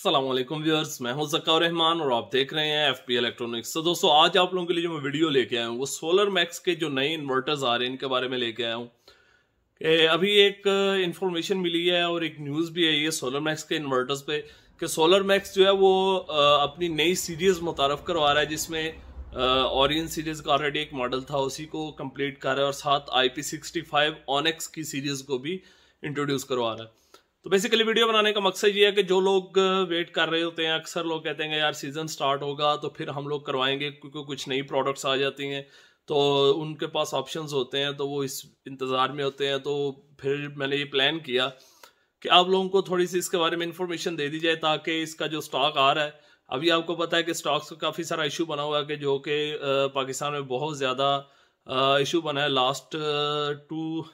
Aslam viewers मैं हूं जक्का रहमान और आप देख रहे हैं एफ पी इलेक्ट्रॉनिक्स तो दोस्तों आज आप लोगों के लिए जो मैं वीडियो लेके आया हूं वो सोलर मैक्स के जो नए इन्वर्टर्स आ रहे हैं इनके बारे में लेके आया हूं अभी एक इन्फॉर्मेशन मिली है और एक न्यूज़ भी आई है सोलर मैक्स के इन्वर्टर्स पे कि सोलर मैक्स जो है वो अपनी नई सीरीज़ मुतारफ़ करवा रहा है जिसमें ऑरियन सीरीज़ का ऑलरेडी एक मॉडल था उसी को कम्प्लीट कर रहा है और साथ I P sixty five Onyx की सीरीज़ को भी इंट्रोड्यूस करवा रहा है तो बेसिकली वीडियो बनाने का मकसद ये है कि जो लोग वेट uh, कर रहे होते हैं अक्सर लोग कहते हैं यार सीज़न स्टार्ट होगा तो फिर हम लोग करवाएंगे क्योंकि कुछ नई प्रोडक्ट्स आ जाती हैं तो उनके पास ऑप्शंस होते हैं तो वो इस इंतज़ार में होते हैं तो फिर मैंने ये प्लान किया कि आप लोगों को थोड़ी सी इसके बारे में इंफॉर्मेशन दे दी जाए ताकि इसका जो स्टॉक आ रहा है अभी आपको पता है कि स्टॉक्स का काफ़ी सारा इशू बना हुआ है कि जो कि uh, पाकिस्तान में बहुत ज़्यादा इशू uh, बना है लास्ट टू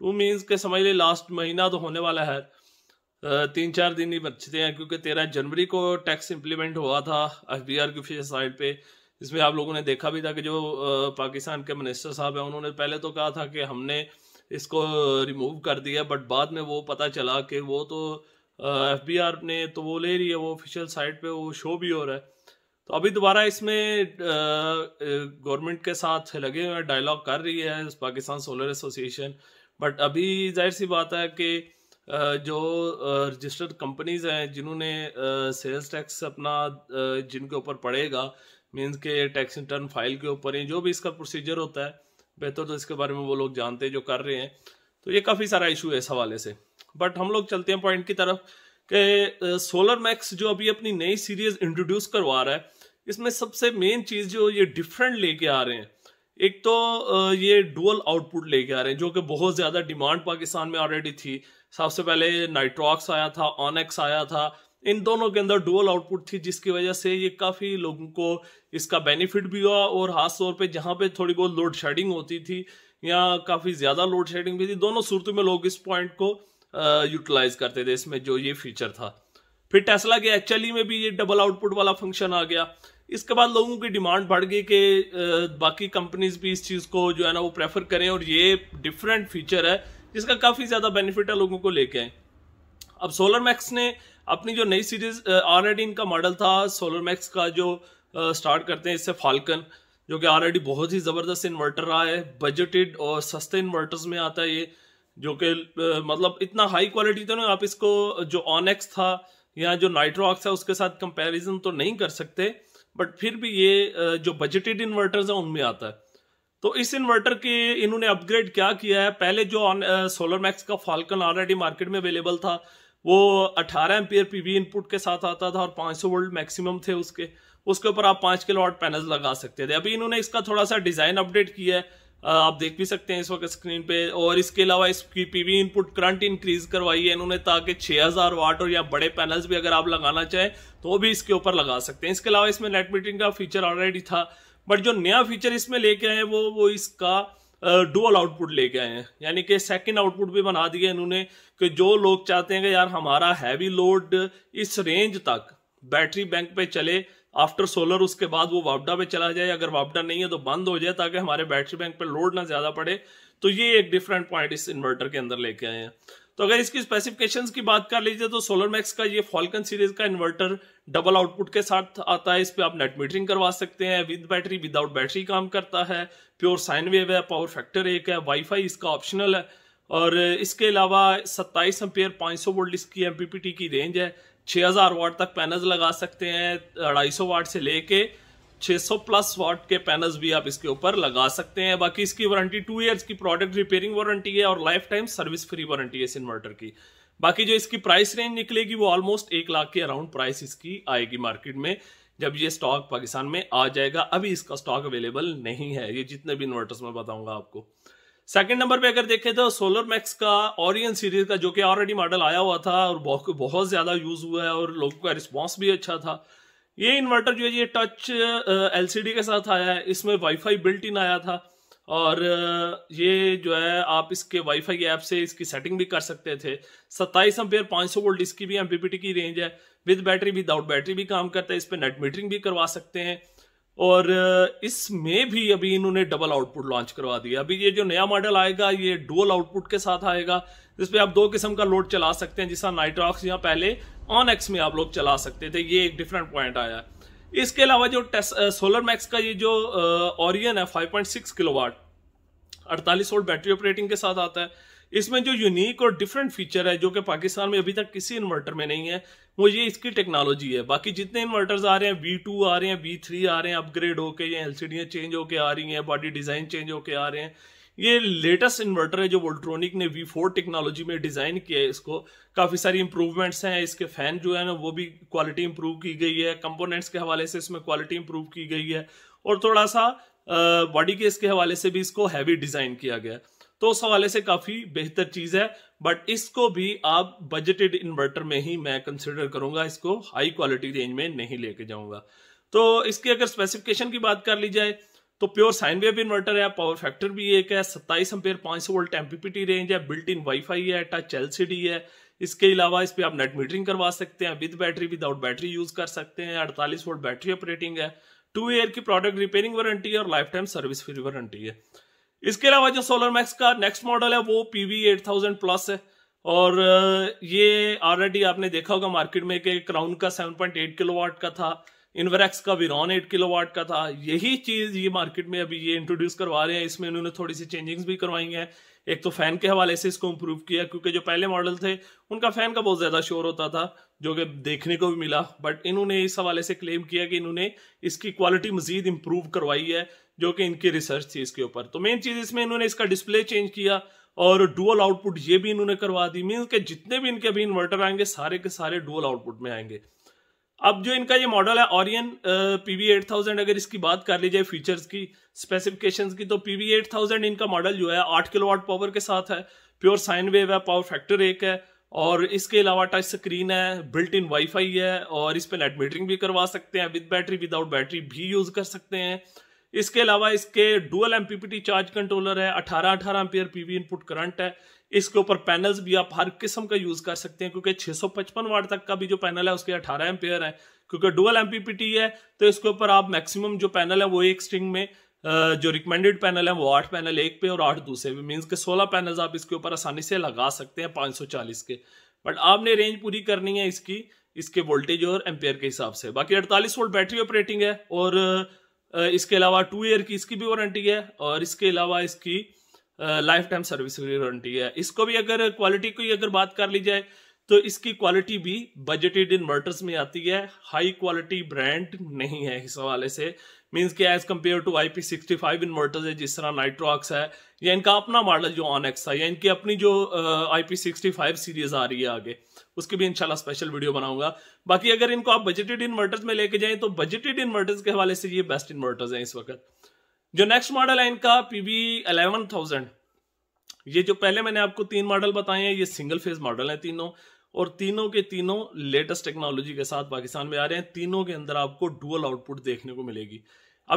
टू मीन्स के समझ ले लास्ट महीना तो होने वाला है तीन चार दिन ही बचते हैं क्योंकि तेरह जनवरी को टैक्स इम्प्लीमेंट हुआ था एफ बी आर की ऑफिशियल साइट पे इसमें आप लोगों ने देखा भी था कि जो पाकिस्तान के मिनिस्टर साहब हैं उन्होंने पहले तो कहा था कि हमने इसको रिमूव कर दिया बट बाद में वो पता चला कि वो तो एफ बी आर ने तो वो ले रही है वो ऑफिशियल साइट पे वो शो भी हो रहा है तो अभी दोबारा इसमें गवर्नमेंट के साथ लगे हुए डायलॉग कर रही है पाकिस्तान सोलर एसोसिएशन बट अभी जाहिर सी बात है कि जो रजिस्टर्ड कंपनीज हैं जिन्होंने सेल्स टैक्स अपना जिनके ऊपर पड़ेगा मीन्स के टैक्स रिटर्न फाइल के ऊपर ही जो भी इसका प्रोसीजर होता है बेहतर तो इसके बारे में वो लोग जानते हैं जो कर रहे हैं तो ये काफ़ी सारा इशू है इस हवाले से बट हम लोग चलते हैं पॉइंट की तरफ कि सोलर मैक्स जो अभी अपनी नई सीरीज इंट्रोड्यूस करवा रहा है इसमें सबसे मेन चीज़ जो ये डिफरेंट लेके आ रहे हैं एक तो ये डुअल आउटपुट लेके आ रहे हैं जो कि बहुत ज़्यादा डिमांड पाकिस्तान में ऑलरेडी थी सबसे पहले नाइट्रॉक्स आया था ऑनेक्स आया था इन दोनों के अंदर डुअल आउटपुट थी जिसकी वजह से ये काफ़ी लोगों को इसका बेनिफिट भी हुआ और खास तौर पे जहाँ पे थोड़ी बहुत लोड शेडिंग होती थी या काफ़ी ज़्यादा लोड शेडिंग भी थी दोनों सूरतों में लोग इस पॉइंट को यूटिलाइज करते थे इसमें जो ये फीचर था फिर टेस्ला के एक्चुअली में भी ये डबल आउटपुट वाला फंक्शन आ गया इसके बाद लोगों की डिमांड बढ़ गई कि बाकी कंपनीज भी इस चीज़ को जो है ना वो प्रेफर करें और ये डिफरेंट फीचर है जिसका काफ़ी ज़्यादा बेनिफिट है लोगों को लेके आए अब सोलर मैक्स ने अपनी जो नई सीरीज आर एड इनका मॉडल था सोलर मैक्स का जो स्टार्ट करते हैं इससे फाल्कन जो कि ऑलरेडी बहुत ही ज़बरदस्त इन्वर्टर रहा है बजटेड और सस्ते इन्वर्टर्स में आता है ये जो कि मतलब इतना हाई क्वालिटी तो नहीं आप इसको जो ऑनएक्स था या जो नाइट्रोक्स है उसके साथ कंपैरिजन तो नहीं कर सकते बट फिर भी ये जो बजटेड इन्वर्टर है उनमें आता है तो इस इन्वर्टर के इन्होंने अपग्रेड क्या किया है पहले जो ऑन सोलर मैक्स का फाल्कन ऑलरेडी मार्केट में अवेलेबल था वो 18 एम्पियर पीवी इनपुट के साथ आता था और 500 वोल्ट मैक्सिमम थे उसके उसके ऊपर आप 5 किलो पैनल लगा सकते थे अभी इन्होंने इसका थोड़ा सा डिज़ाइन अपडेट किया है आप देख भी सकते हैं इस वक्त स्क्रीन पे और इसके अलावा इसकी पीवी इनपुट करंट इंक्रीज करवाई है इन्होंने ताकि 6000 वाट और या बड़े पैनल्स भी अगर आप लगाना चाहें तो भी इसके ऊपर लगा सकते हैं इसके अलावा इसमें नेट मीटिंग का फीचर ऑलरेडी था बट जो नया फीचर इसमें लेके आए हैं वो वो इसका डुअल आउटपुट लेके आए हैं यानी कि सेकंड आउटपुट भी बना दिया इन्होंने कि जो लोग चाहते हैं कि यार हमारा हैवी लोड इस रेंज तक बैटरी बैंक पे चले आफ्टर सोलर उसके बाद वो वापडा पे चला जाए अगर वापडा नहीं है तो बंद हो जाए ताकि हमारे बैटरी बैंक पर लोड ना ज़्यादा पड़े तो ये एक डिफरेंट पॉइंट इस इन्वर्टर के अंदर लेके आए हैं तो अगर इसकी स्पेसिफिकेशन की बात कर लीजिए तो सोलर मैक्स का ये फॉल्कन सीरीज का इन्वर्टर डबल आउटपुट के साथ आता है इस पर आप नेट मीटरिंग करवा सकते हैं विद बैटरी विदाउट बैटरी काम करता है प्योर साइन वेव है पावर फैक्टर एक है वाईफाई इसका ऑप्शनल है और इसके अलावा 27 एम्पियर 500 वोल्ट इसकी एमपीपीटी की रेंज है 6000 वाट तक पैनल्स लगा सकते हैं अढ़ाई सौ वाट से लेके 600 प्लस वाट के पैनल्स भी आप इसके ऊपर लगा सकते हैं बाकी इसकी वारंटी टू इयर्स की प्रोडक्ट रिपेयरिंग वारंटी है और life time service free warranty है इस इन्वर्टर की बाकी जो इसकी प्राइस रेंज निकलेगी वो ऑलमोस्ट एक लाख के अराउंड प्राइस इसकी आएगी मार्केट में जब ये स्टॉक पाकिस्तान में आ जाएगा अभी इसका स्टॉक अवेलेबल नहीं है ये जितने भी इन्वर्टर्स मैं बताऊंगा आपको सेकंड नंबर पे अगर देखें तो सोलर मैक्स का ओरियन सीरीज का जो कि ऑलरेडी मॉडल आया हुआ था और बहुत बहुत ज़्यादा यूज़ हुआ है और लोगों का रिस्पॉन्स भी अच्छा था ये इन्वर्टर जो है ये टच एलसीडी के साथ आया है इसमें वाईफाई बिल्ट इन आया था और ये जो है आप इसके वाईफाई ऐप से इसकी सेटिंग भी कर सकते थे सत्ताईस एम्पेयर पाँच सौ वोल्ट इसकी भी एम की रेंज है विद बैटरी विदाउट बैटरी भी काम करता है इस पर नेट मीटरिंग भी करवा सकते हैं और इसमें भी अभी इन्होंने डबल आउटपुट लॉन्च करवा दिया अभी ये जो नया मॉडल आएगा ये डुअल आउटपुट के साथ आएगा जिसपे आप दो किस्म का लोड चला सकते हैं जिसका नाइट्रॉक्स या पहले ऑन एक्स में आप लोग चला सकते थे ये एक डिफरेंट पॉइंट आया है इसके अलावा जो टेस्ट सोलर मैक्स का ये जो ऑरियन है 5.6 किलोवाट 48 वोल्ट बैटरी ऑपरेटिंग के साथ आता है इसमें जो यूनिक और डिफरेंट फीचर है जो कि पाकिस्तान में अभी तक किसी इन्वर्टर में नहीं है वो ये इसकी टेक्नोलॉजी है बाकी जितने इन्वर्टर्स आ रहे हैं वी टू आ रहे हैं वी थ्री आ रहे हैं अपग्रेड होके ये एल सी चेंज होके आ रही हैं बॉडी डिज़ाइन चेंज होके आ रहे हैं ये लेटेस्ट इन्वर्टर है जो वोल्ट्रॉनिक ने वी फोर टेक्नोलॉजी में डिज़ाइन किया है इसको काफ़ी सारी इंप्रूवमेंट्स हैं इसके फ़ैन जो है ना वो भी क्वालिटी इंप्रूव की गई है कंपोनेंट्स के हवाले से इसमें क्वालिटी इंप्रूव की गई है और थोड़ा सा बॉडी के इसके हवाले से भी इसको हैवी डिज़ाइन किया गया है तो उस हवाले से काफ़ी बेहतर चीज़ है बट इसको भी आप बजटेड इन्वर्टर में ही मैं कंसिडर करूंगा इसको हाई क्वालिटी रेंज में नहीं लेके जाऊंगा तो इसकी अगर स्पेसिफिकेशन की बात कर ली जाए तो प्योर साइन वेव इन्वर्टर है पावर फैक्टर भी एक है सत्ताईस एम्पेयर पांच सौ वोल्ट एमपीपीटी रेंज है बिल्ट इन वाईफाई है टच एलसीडी है इसके अलावा इस पर आप नेट मीटरिंग करवा सकते हैं with battery without battery use कर सकते हैं अड़तालीस वोल्ट बैटरी ऑपरेटिंग है टू ईयर की प्रोडक्ट रिपेयरिंग वारंटी है और life time service free warranty है इसके अलावा जो सोलर मैक्स का नेक्स्ट मॉडल है वो पीवी 8000 प्लस है और ये ऑलरेडी आपने देखा होगा मार्केट में कि क्राउन का 7.8 किलोवाट का था इनवरेक्स का विरॉन 8 किलोवाट का था यही चीज ये मार्केट में अभी ये इंट्रोड्यूस करवा रहे हैं इसमें उन्होंने थोड़ी सी चेंजिंग्स भी करवाई हैं एक तो फैन के हवाले से इसको इम्प्रूव किया क्योंकि जो पहले मॉडल थे उनका फैन का बहुत ज़्यादा शोर होता था जो कि देखने को भी मिला बट इन्होंने इस हवाले से क्लेम किया कि इन्होंने इसकी क्वालिटी मज़ीद इम्प्रूव करवाई है जो कि इनकी रिसर्च थी इसके ऊपर तो मेन चीज़ इसमें इन्होंने इसका डिस्प्ले चेंज किया और डुअल आउटपुट ये भी इन्होंने करवा दी मीन के जितने भी इनके अभी इन्वर्टर आएंगे सारे के सारे डुअल आउटपुट में आएंगे अब जो इनका ये मॉडल है ऑरियन पीवी एट थाउजेंड अगर इसकी बात कर ली जाए फीचर्स की स्पेसिफिकेशंस की तो पीवी एट थाउजेंड इनका मॉडल जो है आठ किलो वाट पावर के साथ है प्योर साइन वेव है पावर फैक्टर एक है और इसके अलावा टच स्क्रीन है बिल्ट इन वाईफाई है और इस पर नेट मीटरिंग भी करवा सकते हैं विद बैटरी विदाउट बैटरी भी यूज कर सकते हैं इसके अलावा इसके डुअल एमपीपीटी चार्ज कंट्रोलर है 18 अठारह एम्पियर पीवी इनपुट करंट है इसके ऊपर पैनल्स भी आप हर किस्म का यूज़ कर सकते हैं क्योंकि 655 वाट तक का भी जो पैनल है उसके 18 एम्पेयर है क्योंकि डुअल एमपीपीटी है तो इसके ऊपर आप मैक्सिमम जो पैनल है वो एक स्ट्रिंग में जो रिकमेंडेड पैनल है वो आठ पैनल एक पे और आठ दूसरे पे मीन्स के सोलह पैनल आप इसके ऊपर आसानी से लगा सकते हैं पाँच सौ चालीस के बट आपने रेंज पूरी करनी है इसकी इसके वोल्टेज और एम्पेयर के हिसाब से बाकी अड़तालीस वोल्ट बैटरी ऑपरेटिंग है और इसके अलावा टू ईयर की इसकी भी वारंटी है और इसके अलावा इसकी लाइफ टाइम सर्विस गारंटी है इसको भी अगर क्वालिटी की अगर बात कर ली जाए तो इसकी क्वालिटी भी बजटेड इन्वर्टर्स में आती है हाई क्वालिटी ब्रांड नहीं है इस हवाले से मींस के as compare to I P sixty five inverter है जिस तरह नाइट्रोक्स है या इनका अपना मॉडल जो ऑनएक्स है या इनकी अपनी जो I P sixty five series आ रही है आगे उसकी भी इंशाल्लाह स्पेशल वीडियो बनाऊंगा बाकी अगर इनको आप बजटेड इन्वर्टर्स में लेके जाएं तो बजटेड इन्वर्टर्स के हवाले से ये बेस्ट इन्वर्टर्स हैं इस वक्त जो नेक्स्ट मॉडल है इनका पीबी अलेवन थाउजेंड ये जो पहले मैंने आपको तीन मॉडल बताए हैं ये सिंगल फेज मॉडल है तीनों और तीनों के तीनों लेटेस्ट टेक्नोलॉजी के साथ पाकिस्तान में आ रहे हैं तीनों के अंदर आपको डुअल आउटपुट देखने को मिलेगी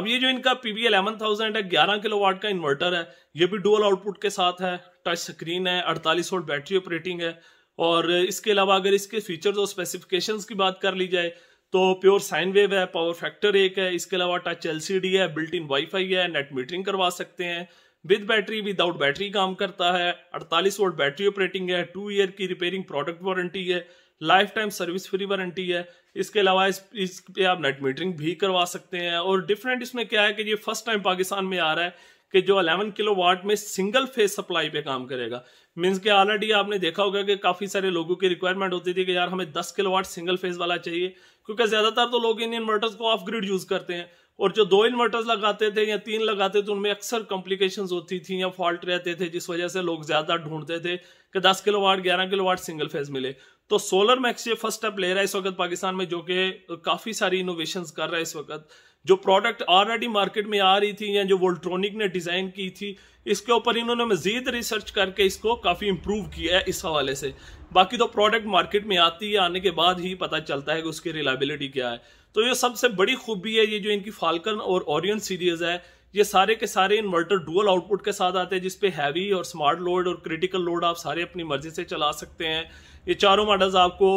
अब ये जो इनका पीवी एलेवन थाउजेंड है ग्यारह किलो वाट का इन्वर्टर है ये भी डुअल आउटपुट के साथ है टच स्क्रीन है अड़तालीस वोल्ट बैटरी ऑपरेटिंग है और इसके अलावा अगर इसके फीचर्स और स्पेसिफिकेशंस की बात कर ली जाए तो प्योर साइन वेव है पावर फैक्टर एक है इसके अलावा टच एल सी डी है बिल्ट इन वाईफाई है नेट मीटरिंग करवा सकते हैं विद बैटरी विदाउट बैटरी काम करता है 48 वोल्ट बैटरी ऑपरेटिंग है टू ईयर की रिपेयरिंग प्रोडक्ट वारंटी है life time service free warranty है इसके अलावा इस, इस पे आप नेट मीटरिंग भी करवा सकते हैं और डिफरेंट इसमें क्या है कि ये फर्स्ट टाइम पाकिस्तान में आ रहा है कि जो 11 वाट में सिंगल फेज सप्लाई पे काम करेगा मीन्स के ऑलरेडी आपने देखा होगा कि काफ़ी सारे लोगों की रिक्वायरमेंट होती थी कि यार हमें 10 वाट सिंगल फेज वाला चाहिए क्योंकि ज़्यादातर तो लोग इन इन्वर्टर्स को ऑफ ग्रिड यूज़ करते हैं और जो दो इन्वर्टर्स लगाते थे या तीन लगाते थे उनमें अक्सर कॉम्प्लिकेशन होती थी या फॉल्ट रहते थे जिस वजह से लोग ज़्यादा ढूंढते थे कि दस किलो वाट ग्यारह किलो वाट सिंगल फेज मिले तो सोलर मैक्स ये फर्स्ट स्टेप ले रहा है इस वक्त पाकिस्तान में जो कि काफ़ी सारी इनोवेशन कर रहा है इस वक्त जो प्रोडक्ट ऑलरेडी मार्केट में आ रही थी या जो वोल्ट्रॉनिक ने डिज़ाइन की थी इसके ऊपर इन्होंने मज़ीद रिसर्च करके इसको काफ़ी इम्प्रूव किया है इस हवाले से बाकी तो प्रोडक्ट मार्केट में आती है आने के बाद ही पता चलता है कि उसकी रिलायबिलिटी क्या है तो ये सबसे बड़ी खूबी है ये जो इनकी फाल्कन और ओरियन सीरीज़ है ये सारे के सारे इन्वर्टर डुअल आउटपुट के साथ आते हैं जिसपे हैवी और स्मार्ट लोड और क्रिटिकल लोड आप सारे अपनी मर्जी से चला सकते हैं ये चारों मॉडल्स आपको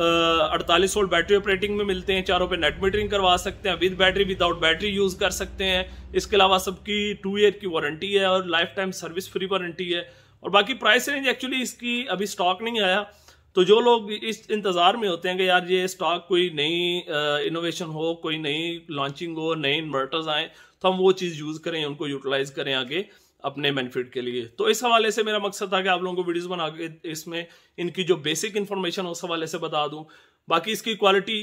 अड़तालीस वोल्ट बैटरी ऑपरेटिंग में मिलते हैं चारों पे नेट मीटरिंग करवा सकते हैं with battery without battery use कर सकते हैं इसके अलावा सबकी टू ईयर की वारंटी है और life time service free warranty है और बाकी प्राइस रेंज एक्चुअली इसकी अभी स्टॉक नहीं आया तो जो लोग इस इंतज़ार में होते हैं कि यार ये स्टॉक कोई नई इनोवेशन हो कोई नई लॉन्चिंग हो नए इन्वर्टर्स आए तो हम वो चीज़ यूज़ करें उनको यूटिलाइज करें आगे अपने बेनिफिट के लिए तो इस हवाले से मेरा मकसद था कि आप लोगों को वीडियोस बना के इसमें इनकी जो बेसिक इन्फॉर्मेशन उस हवाले से बता दूं बाकी इसकी क्वालिटी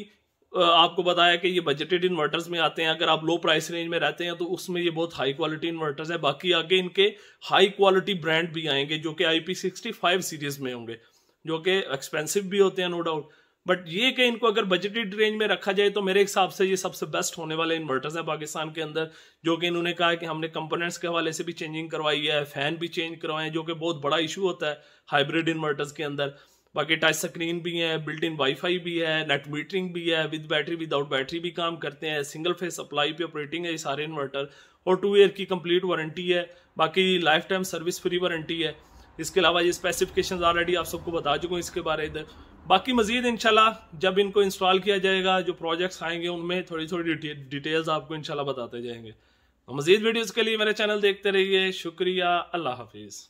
आपको बताया कि ये बजटेड इन्वर्टर्स में आते हैं अगर आप लो प्राइस रेंज में रहते हैं तो उसमें ये बहुत हाई क्वालिटी इन्वर्टर्स है बाकी आगे इनके हाई क्वालिटी ब्रांड भी आएंगे जो कि I P sixty five series में होंगे जो कि एक्सपेंसिव भी होते हैं नो डाउट बट ये कि इनको अगर बजटेड रेंज में रखा जाए तो मेरे हिसाब से ये सबसे बेस्ट होने वाले इन्वर्टर्स हैं पाकिस्तान के अंदर जो कि इन्होंने कहा कि हमने कंपोनेंट्स के हवाले से भी चेंजिंग करवाई है फैन भी चेंज करवाए जो कि बहुत बड़ा इशू होता है हाइब्रिड इन्वर्टर्स के अंदर बाकी टच स्क्रीन भी है बिल्ट इन वाईफाई भी है नेट मीटरिंग भी है विद बैटरी विदाउट बैटरी भी काम करते हैं सिंगल फेस सप्लाई पे ऑपरेटिंग है ये सारे इन्वर्टर और टू ईयर की कंप्लीट वारंटी है बाकी life time service free warranty है इसके अलावा ये स्पेसिफिकेशन ऑलरेडी आप सबको बता चुका हूँ इसके बारे इधर बाकी मज़ीद इनशाला जब इनको इंस्टॉल किया जाएगा जो प्रोजेक्ट्स आएंगे उनमें थोड़ी थोड़ी डिटेल्स आपको इनशाला बताते जाएंगे तो मज़ीद वीडियोज़ के लिए मेरे चैनल देखते रहिए शुक्रिया अल्लाह हाफिज़